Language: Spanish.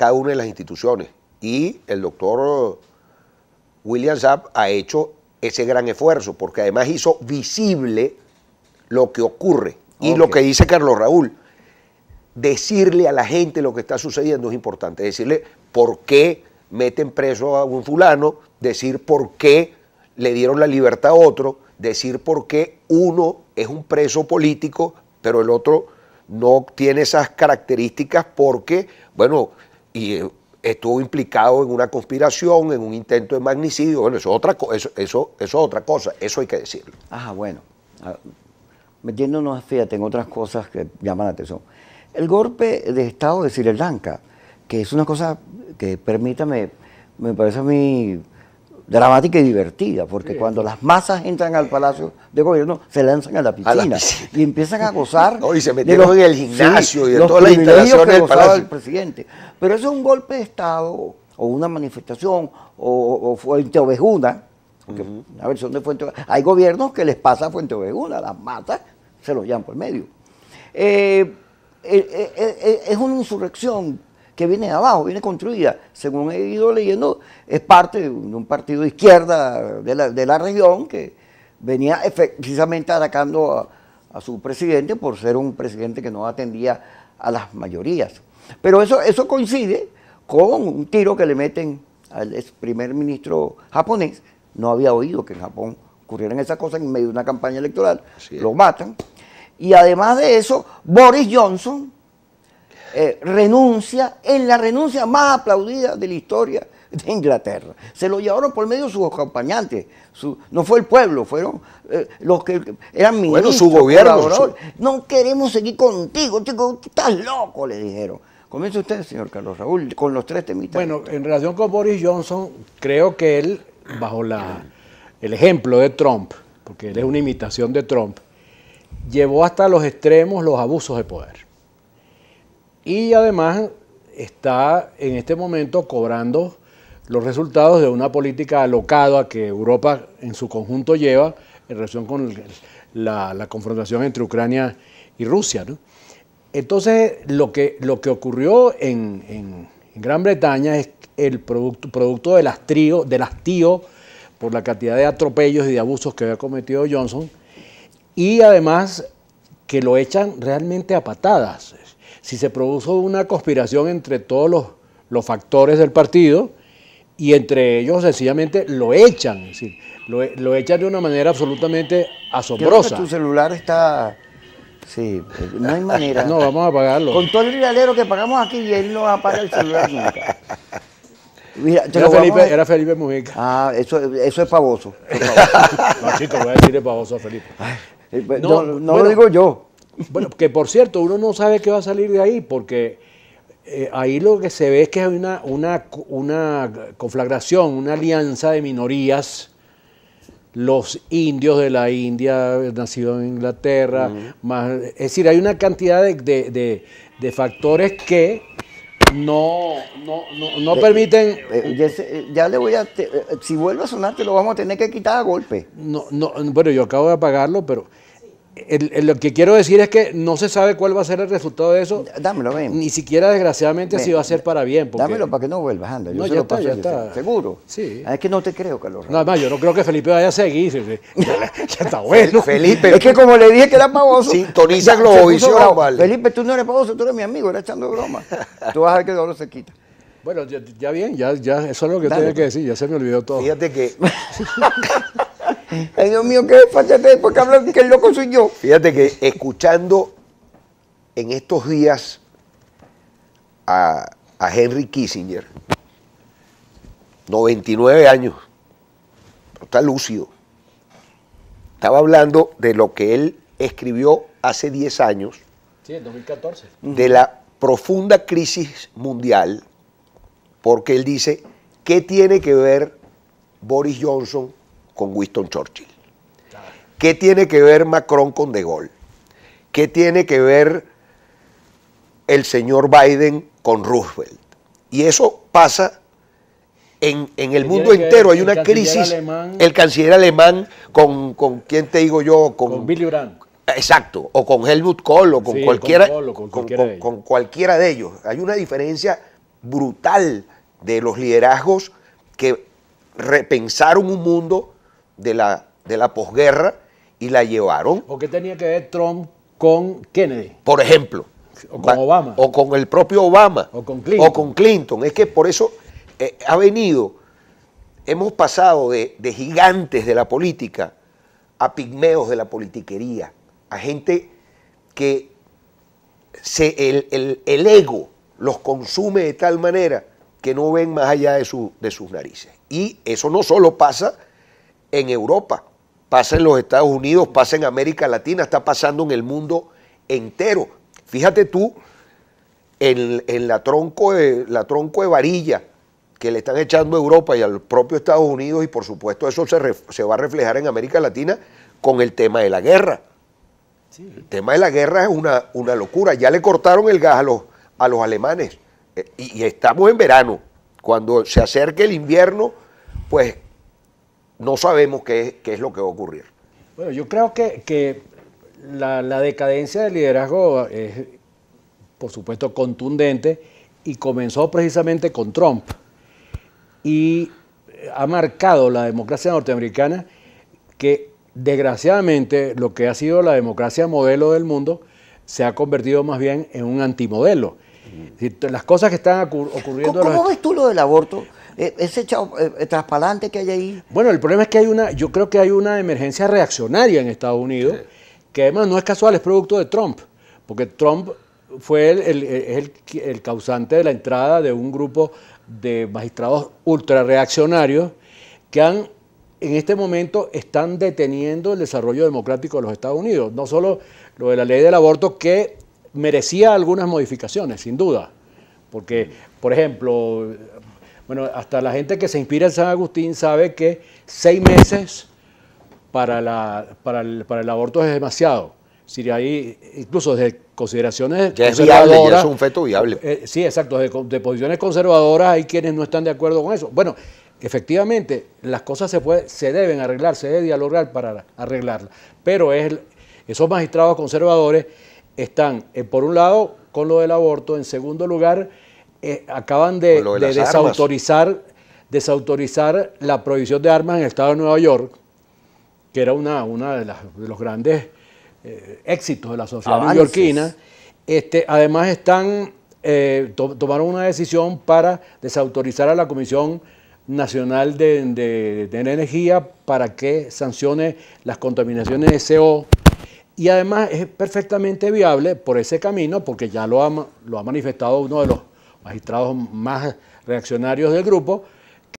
cada una de las instituciones. Y el doctor William Zapp ha hecho ese gran esfuerzo, porque además hizo visible lo que ocurre. Y lo que dice Carlos Raúl, decirle a la gente lo que está sucediendo es importante. Decirle por qué meten preso a un fulano, decir por qué le dieron la libertad a otro, decir por qué uno es un preso político, pero el otro no tiene esas características porque, bueno, y eh, estuvo implicado en una conspiración, en un intento de magnicidio. Bueno, eso es otra, eso, eso, es otra cosa, eso hay que decirlo. Ah, bueno. Metiéndonos, ah, fíjate, en otras cosas que llaman la atención. El golpe de Estado de Sri Lanka, que es una cosa que, permítame, me parece a mí dramática y divertida, porque cuando las masas entran al Palacio de Gobierno, se lanzan a la piscina, y empiezan a gozar. se en el gimnasio y de toda la instalación del Palacio. El presidente. Pero eso es un golpe de Estado, o una manifestación, o, Fuente Ovejuna, porque una versión de Fuente Hay gobiernos que les pasa a Fuente Ovejuna, las matas, se los llevan por medio. Eh, eh, eh, es una insurrección que viene de abajo, viene construida, según he ido leyendo, es parte de un partido de izquierda de la, región que venía precisamente atacando a, su presidente por ser un presidente que no atendía a las mayorías. Pero eso, eso coincide con un tiro que le meten al ex primer ministro japonés. No había oído que en Japón ocurrieran esas cosas en medio de una campaña electoral. Lo matan. Y además de eso, Boris Johnson, eh, renuncia, en la renuncia más aplaudida de la historia de Inglaterra. Se lo llevaron por medio de sus acompañantes. no fue el pueblo, fueron eh, los que eran ministros. Bueno, su gobierno. No queremos seguir contigo, chico, estás loco, le dijeron. Comienza usted, señor Carlos Raúl, con los tres temitas. Bueno, en relación con Boris Johnson, creo que él, bajo la, el ejemplo de Trump, porque él es una imitación de Trump, llevó hasta los extremos los abusos de poder y además está en este momento cobrando los resultados de una política alocada que Europa en su conjunto lleva en relación con la, confrontación entre Ucrania y Rusia. Entonces, lo que, lo que ocurrió en, Gran Bretaña es el producto, producto del, de del hastío por la cantidad de atropellos y de abusos que había cometido Johnson, y además que lo echan realmente a patadas si se produjo una conspiración entre todos los, los factores del partido y entre ellos sencillamente lo echan, decir, lo, lo echan de una manera absolutamente asombrosa. Creo que tu celular está... Sí, no hay manera. no, vamos a apagarlo. Con todo el rivalero que pagamos aquí y él no apaga el celular nunca. era, Felipe, Mujica. Ah, eso, eso es pavoso. no, voy a decir es pavoso a Felipe. Eh, no, no, lo digo yo. Bueno, que por cierto, uno no sabe qué va a salir de ahí, porque eh, ahí lo que se ve es que hay una, una, conflagración, una alianza de minorías los indios de la India, nacidos en Inglaterra, más, es decir, hay una cantidad de, factores que no, no, eh, permiten... Eh, ya, le voy a... si vuelve a sonar, te lo vamos a tener que quitar a golpe. No, no, bueno, yo acabo de apagarlo, pero lo que quiero decir es que no se sabe cuál va a ser el resultado de eso. Dámelo, ven. Ni siquiera, desgraciadamente, si va a ser para bien. Dámelo para que no vuelvas, anda. Yo no, ya está, ya está. Seguro. Sí. Ah, es que no te creo, Carlos. No, además, yo no creo que Felipe vaya a seguir. ya está bueno. Felipe. Es que como le dije que era pavoso. Sintoniza Globovisión, vale. Felipe, tú no eres pavoso, tú eres mi amigo, eres echando broma. tú vas a ver que dolor se quita. Bueno, ya, bien, ya, eso es lo que tenía que pues. decir, ya se me olvidó todo. Fíjate que Ay, Dios mío, qué despachate porque hablan que el loco soy yo? Fíjate que escuchando en estos días a, a Henry Kissinger, 99 años, está lúcido. Estaba hablando de lo que él escribió hace 10 años. Sí, en 2014. De la profunda crisis mundial, porque él dice, ¿qué tiene que ver Boris Johnson con Winston Churchill? ¿Qué tiene que ver Macron con De Gaulle? ¿Qué tiene que ver el señor Biden con Roosevelt? Y eso pasa en, el mundo entero. Hay una crisis. el canciller alemán con, con, ¿quién te digo yo? Con, Billy Brandt. Exacto, o con Helmut Kohl, o con, cualquiera, con, con cualquiera de ellos. Hay una diferencia brutal de los liderazgos que repensaron un mundo de la, de la posguerra y la llevaron. ¿O qué tenía que ver Trump con Kennedy? Por ejemplo. O con Obama. O con el propio Obama. O con Clinton. O con Clinton. Es que por eso eh, ha venido, hemos pasado de, gigantes de la política a pigmeos de la politiquería, a gente que se, el, ego los consume de tal manera que no ven más allá de, de sus narices. Y eso no solo pasa en Europa, pasa en los Estados Unidos, pasa en América Latina, está pasando en el mundo entero. Fíjate tú en, la, tronco de, la tronco de varilla que le están echando a Europa y al propio Estados Unidos, y por supuesto eso se, va a reflejar en América Latina con el tema de la guerra. El tema de la guerra es una, una, locura. Ya le cortaron el gas a los, alemanes. Eh, y, estamos en verano. Cuando se acerque el invierno, pues no sabemos qué es, lo que va a ocurrir. Bueno, yo creo que, la, decadencia del liderazgo es, por supuesto, contundente y comenzó precisamente con Trump y ha marcado la democracia norteamericana que desgraciadamente lo que ha sido la democracia modelo del mundo se ha convertido más bien en un antimodelo. Mm. Las cosas que están ocurriendo... ¿Cómo, ves tú lo del aborto? Eh, ese chao, eh, eh, traspalante que hay ahí. Bueno, el problema es que hay una, yo creo que hay una emergencia reaccionaria en Estados Unidos, que además no es casual, es producto de Trump, porque Trump fue el, causante de la entrada de un grupo de magistrados ultrarreaccionarios que han en este momento están deteniendo el desarrollo democrático de los Estados Unidos. No solo lo de la ley del aborto, que merecía algunas modificaciones, sin duda. Porque, por ejemplo, bueno, hasta la gente que se inspira en San Agustín sabe que seis meses para, la, para, el, aborto es demasiado. Si hay incluso desde consideraciones Que es viable, es un feto viable. Eh, sí, exacto, de, posiciones conservadoras hay quienes no están de acuerdo con eso. Bueno, efectivamente, las cosas se, puede, se deben arreglar, se debe dialogar para arreglarlas, pero es, esos magistrados conservadores están, eh, por un lado, con lo del aborto, en segundo lugar, eh, acaban de, desautorizar, desautorizar la prohibición de armas en el estado de Nueva York, que era una, una de, los grandes eh, éxitos de la sociedad neoyorquina. Este, además están eh, tomaron una decisión para desautorizar a la Comisión Nacional de, de, Energía para que sancione las contaminaciones de CO. Y además es perfectamente viable por ese camino, porque ya lo ha, lo ha manifestado uno de los magistrados más reaccionarios del grupo,